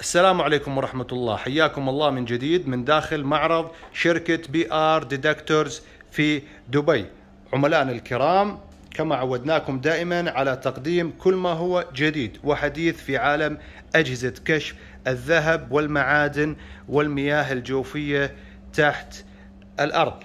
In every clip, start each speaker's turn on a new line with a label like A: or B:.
A: السلام عليكم ورحمة الله حياكم الله من جديد من داخل معرض شركة بي آر ديدكتورز في دبي عملائنا الكرام كما عودناكم دائما على تقديم كل ما هو جديد وحديث في عالم أجهزة كشف الذهب والمعادن والمياه الجوفية تحت الأرض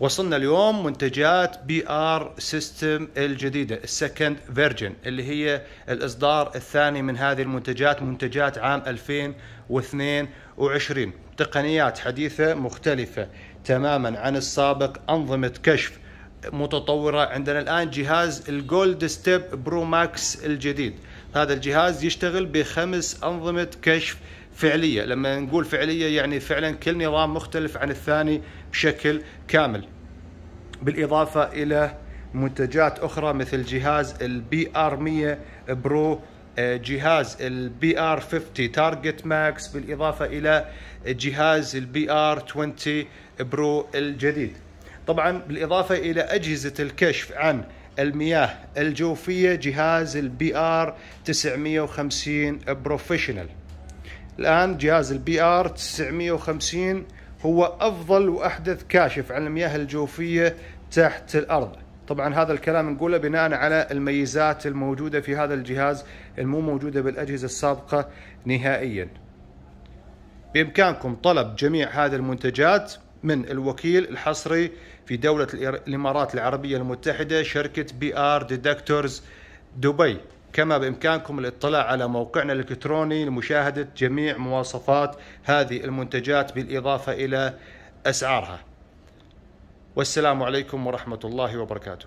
A: وصلنا اليوم منتجات بي ار سيستم الجديده السكند فيرجن اللي هي الاصدار الثاني من هذه المنتجات منتجات عام 2022 تقنيات حديثه مختلفه تماما عن السابق انظمه كشف متطوره عندنا الان جهاز الجولد ستيب برو ماكس الجديد هذا الجهاز يشتغل بخمس انظمه كشف فعليه لما نقول فعليه يعني فعلا كل نظام مختلف عن الثاني بشكل كامل بالاضافه الى منتجات اخرى مثل جهاز البي ار 100 برو جهاز البي ار 50 تارجت ماكس بالاضافه الى جهاز البي ار 20 برو الجديد طبعا بالاضافه الى اجهزه الكشف عن المياه الجوفيه جهاز البي ار 950 بروفيشنال. الان جهاز البي ار 950 هو افضل واحدث كاشف عن المياه الجوفيه تحت الارض. طبعا هذا الكلام نقوله بناء على الميزات الموجوده في هذا الجهاز المو موجوده بالاجهزه السابقه نهائيا. بامكانكم طلب جميع هذه المنتجات من الوكيل الحصري في دولة الإمارات العربية المتحدة شركة بي آر ديدكتورز دبي كما بإمكانكم الاطلاع على موقعنا الإلكتروني لمشاهدة جميع مواصفات هذه المنتجات بالإضافة إلى أسعارها والسلام عليكم ورحمة الله وبركاته